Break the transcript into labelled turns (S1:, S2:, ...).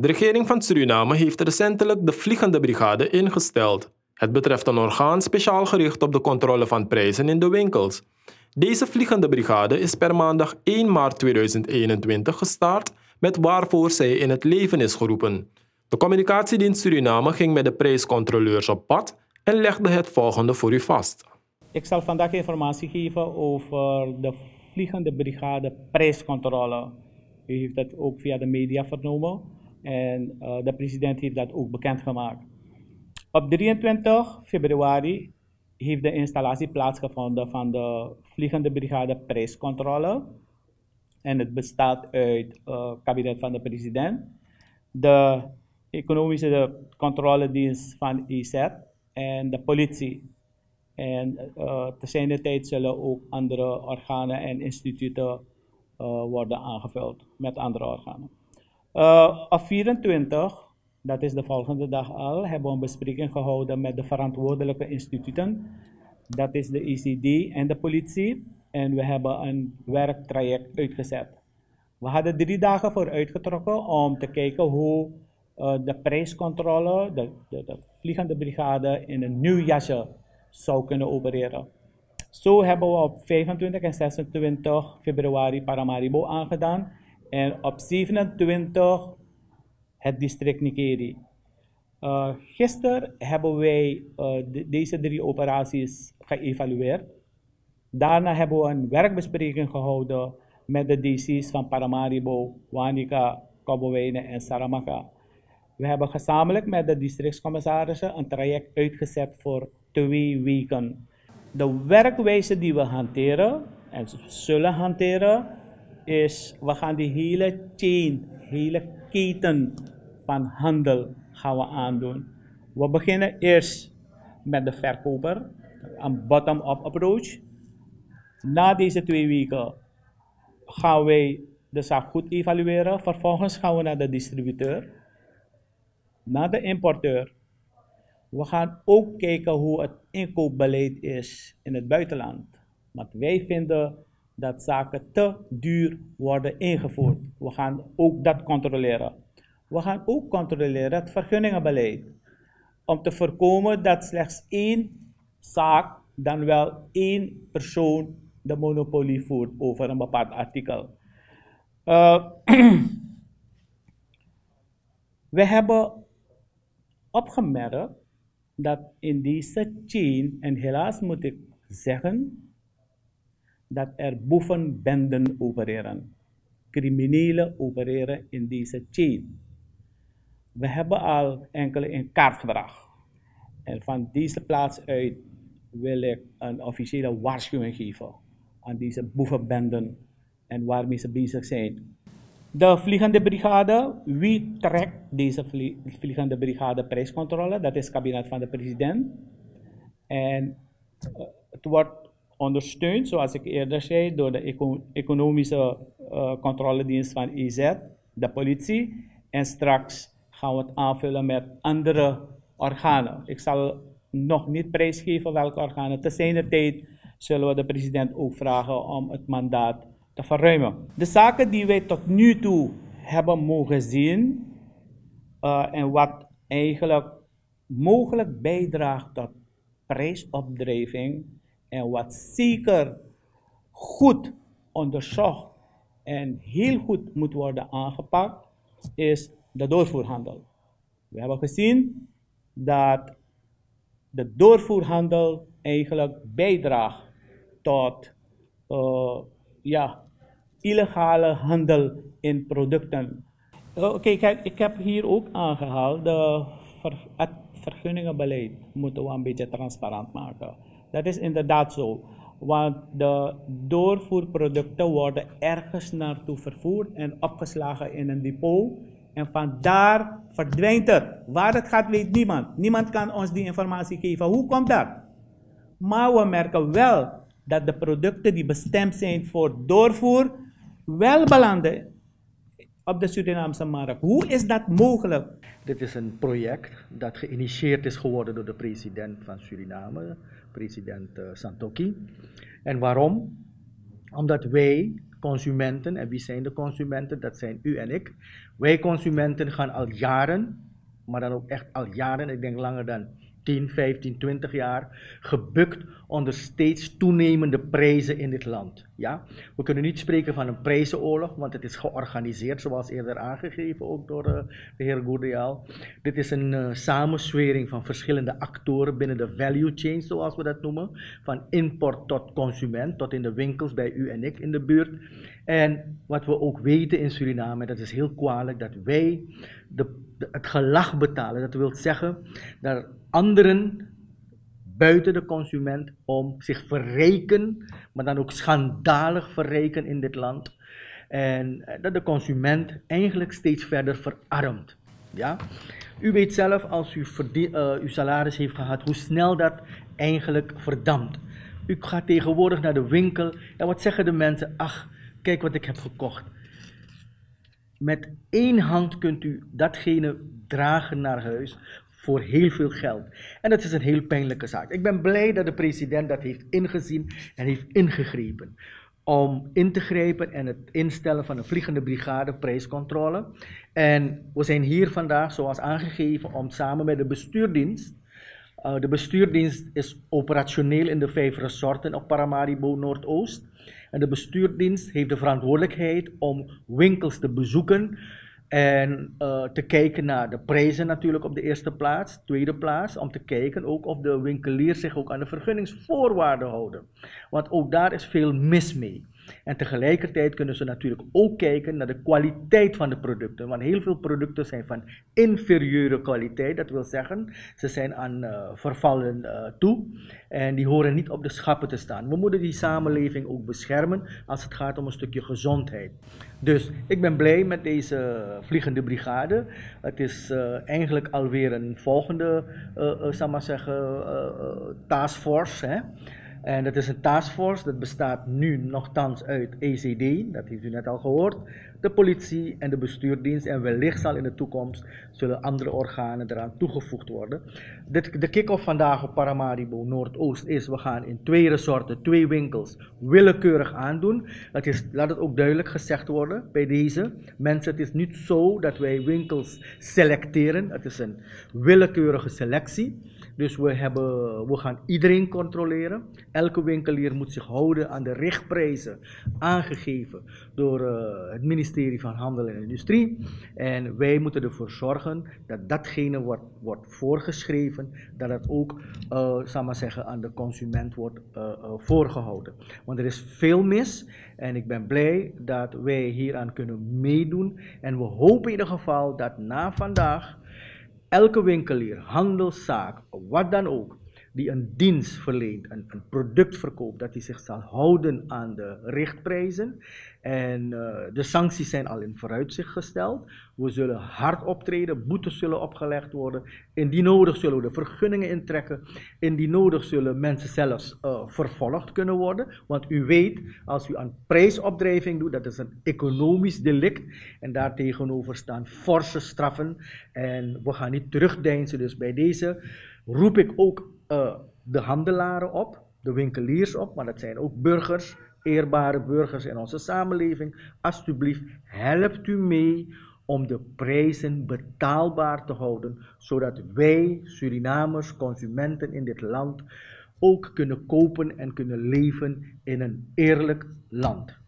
S1: De regering van Suriname heeft recentelijk de Vliegende Brigade ingesteld. Het betreft een orgaan speciaal gericht op de controle van prijzen in de winkels. Deze Vliegende Brigade is per maandag 1 maart 2021 gestart met waarvoor zij in het leven is geroepen. De communicatiedienst Suriname ging met de prijscontroleurs op pad en legde het volgende voor u vast. Ik zal vandaag informatie geven over de Vliegende Brigade prijscontrole. U heeft dat ook via de media vernomen. En uh, de president heeft dat ook bekendgemaakt. Op 23 februari heeft de installatie plaatsgevonden van de Vliegende Brigade Prijscontrole. En het bestaat uit het eh, kabinet van de president, de Economische Controledienst van IZ e en de politie. En uh, eh, de tijd zullen ook andere organen en instituten worden aangevuld met andere organen op eh, 24, dat is de volgende dag al, hebben we een bespreking gehouden met de verantwoordelijke instituten. Dat is de ICD e en de politie. En we hebben een werktraject uitgezet. We hadden drie dagen voor uitgetrokken om te kijken hoe eh, de prijscontrole, de, de, de, vliegende brigade, in een nieuw jasje zou kunnen opereren. Zo hebben we op 25 en 26 februari Paramaribo aangedaan. En op 27 het district Nikeri. Uh, eh, gisteren hebben wij eh, deze drie operaties geëvalueerd. Daarna hebben we een werkbespreking gehouden met de DC's van Paramaribo, Wanica, Kobowijnen en Saramaka. We hebben gezamenlijk met de districtscommissarissen een traject uitgezet voor twee weken. De werkwijze die we hanteren en zullen hanteren is, we gaan die hele chain, hele keten van handel gaan we aandoen. We beginnen eerst met de verkoper, een bottom-up approach. Na deze twee weken gaan wij de zaak goed evalueren. Vervolgens gaan we naar de distributeur, naar de importeur. We gaan ook kijken hoe het inkoopbeleid is in het buitenland. Want wij vinden dat zaken te duur worden ingevoerd. We gaan ook dat controleren. We gaan ook controleren het vergunningenbeleid. Om te voorkomen dat slechts één zaak, dan wel één persoon, de monopolie voert over een bepaald artikel. Eh, we hebben opgemerkt dat in deze chain, en helaas moet ik zeggen, dat er boevenbenden opereren. Criminelen opereren in deze chain. We hebben al enkele in kaart gebracht. En van deze plaats uit wil ik een officiële waarschuwing geven aan deze boevenbenden en waarmee ze bezig zijn. De Vliegende Brigade, wie trekt deze Vliegende Brigade prijscontrole? Dat is het kabinet van de president. En eh, het wordt ondersteund, zoals ik eerder zei, door de economische uh, controledienst van IZ, e de politie. En straks gaan we het aanvullen met andere organen. Ik zal nog niet prijsgeven welke organen. Te zijn de tijd zullen we de president ook vragen om het mandaat te verruimen. De zaken die wij tot nu toe hebben mogen zien eh, en wat eigenlijk mogelijk bijdraagt tot prijsopdrijving en wat zeker goed onderzocht en heel goed moet worden aangepakt, is de doorvoerhandel. We hebben gezien dat de doorvoerhandel eigenlijk bijdraagt tot eh, ja, illegale handel in producten. Eh, oké, kijk, ik heb hier ook aangehaald, de het vergunningenbeleid moeten we een beetje transparant maken. Dat is inderdaad zo. Want de doorvoerproducten worden ergens naartoe vervoerd en opgeslagen in een depot. En vandaar verdwijnt het. Waar het gaat, weet niemand. Niemand kan ons die informatie geven. Hoe komt dat? Maar we merken wel dat de producten die bestemd zijn voor
S2: doorvoer wel belanden op de Surinaamse markt. Hoe is dat mogelijk? Dit is een project dat geïnitieerd is geworden door de president van Suriname, president eh, Santoki. En waarom? Omdat wij consumenten, en wie zijn de consumenten? Dat zijn u en ik. Wij consumenten gaan al jaren, maar dan ook echt al jaren, ik denk langer dan 10, 15, 20 jaar gebukt onder steeds toenemende prijzen in dit land. Ja? We kunnen niet spreken van een prijzenoorlog, want het is georganiseerd, zoals eerder aangegeven ook door eh, de heer Gourdeal. Dit is een eh, samenswering van verschillende actoren binnen de value chain, zoals we dat noemen. Van import tot consument, tot in de winkels bij u en ik in de buurt. En wat we ook weten in Suriname, dat is heel kwalijk, dat wij de, het gelag betalen. Dat wil zeggen dat anderen buiten de consument om zich verreken, maar dan ook schandalig verreken in dit land. En eh, dat de consument eigenlijk steeds verder verarmt. Ja? U weet zelf, als u eh, uw salaris heeft gehad, hoe snel dat eigenlijk verdampt. U gaat tegenwoordig naar de winkel en wat zeggen de mensen? Ach, kijk wat ik heb gekocht. Met één hand kunt u datgene dragen naar huis, voor heel veel geld. En dat is een heel pijnlijke zaak. Ik ben blij dat de president dat heeft ingezien en heeft ingegrepen. Om in te grijpen en het instellen van een vliegende brigade prijscontrole. En we zijn hier vandaag, zoals aangegeven, om samen met de bestuurdienst. Eh, de bestuurdienst is operationeel in de vijf resorten op Paramaribo Noordoost. En de bestuurdienst heeft de verantwoordelijkheid om winkels te bezoeken, en eh, te kijken naar de prijzen natuurlijk op de eerste plaats, tweede plaats, om te kijken ook of de winkeliers zich ook aan de vergunningsvoorwaarden houden. Want ook daar is veel mis mee. En tegelijkertijd kunnen ze natuurlijk ook kijken naar de kwaliteit van de producten. Want heel veel producten zijn van inferieure kwaliteit. Dat wil zeggen, ze zijn aan eh, vervallen eh, toe. En die horen niet op de schappen te staan. We moeten die samenleving ook beschermen als het gaat om een stukje gezondheid. Dus ik ben blij met deze eh, vliegende brigade. Het is uh, eigenlijk alweer een volgende, uh, maar zeggen, taskforce. Hè? En dat is een taskforce, dat bestaat nu nogthans uit ECD, dat heeft u net al gehoord de politie en de bestuurdienst en wellicht zal in de toekomst zullen andere organen eraan toegevoegd worden. de kick-off vandaag op Paramaribo Noordoost is, we gaan in twee resorten, twee winkels willekeurig aandoen. Dat is, laat het ook duidelijk gezegd worden bij deze mensen. Het is niet zo dat wij winkels selecteren, het is een willekeurige selectie. Dus we, hebben, we gaan iedereen controleren. Elke winkelier moet zich houden aan de richtprijzen aangegeven door eh, het ministerie ministerie van Handel en Industrie. En wij moeten ervoor zorgen dat datgene wordt, wordt voorgeschreven, dat het ook, uh, zal zeggen, aan de consument wordt eh, eh, voorgehouden. Want er is veel mis en ik ben blij dat wij hieraan kunnen meedoen. En we hopen in ieder geval dat na vandaag elke winkelier, handelszaak, wat dan ook, die een dienst verleent, een, een, product verkoopt, dat hij zich zal houden aan de richtprijzen. En eh, de sancties zijn al in vooruitzicht gesteld. We zullen hard optreden, boetes zullen opgelegd worden. Indien nodig zullen we de vergunningen intrekken. Indien nodig zullen mensen zelfs eh, vervolgd kunnen worden. Want u weet, als u aan prijsopdrijving doet, dat is een economisch delict. En daartegenover staan forse straffen. En we gaan niet terugdeinzen. Dus bij deze roep ik ook eh, de handelaren op, de winkeliers op, maar dat zijn ook burgers, eerbare burgers in onze samenleving. Alsjeblieft, helpt u mee om de prijzen betaalbaar te houden, zodat wij, Surinamers, consumenten in dit land, ook kunnen kopen en kunnen leven in een eerlijk land.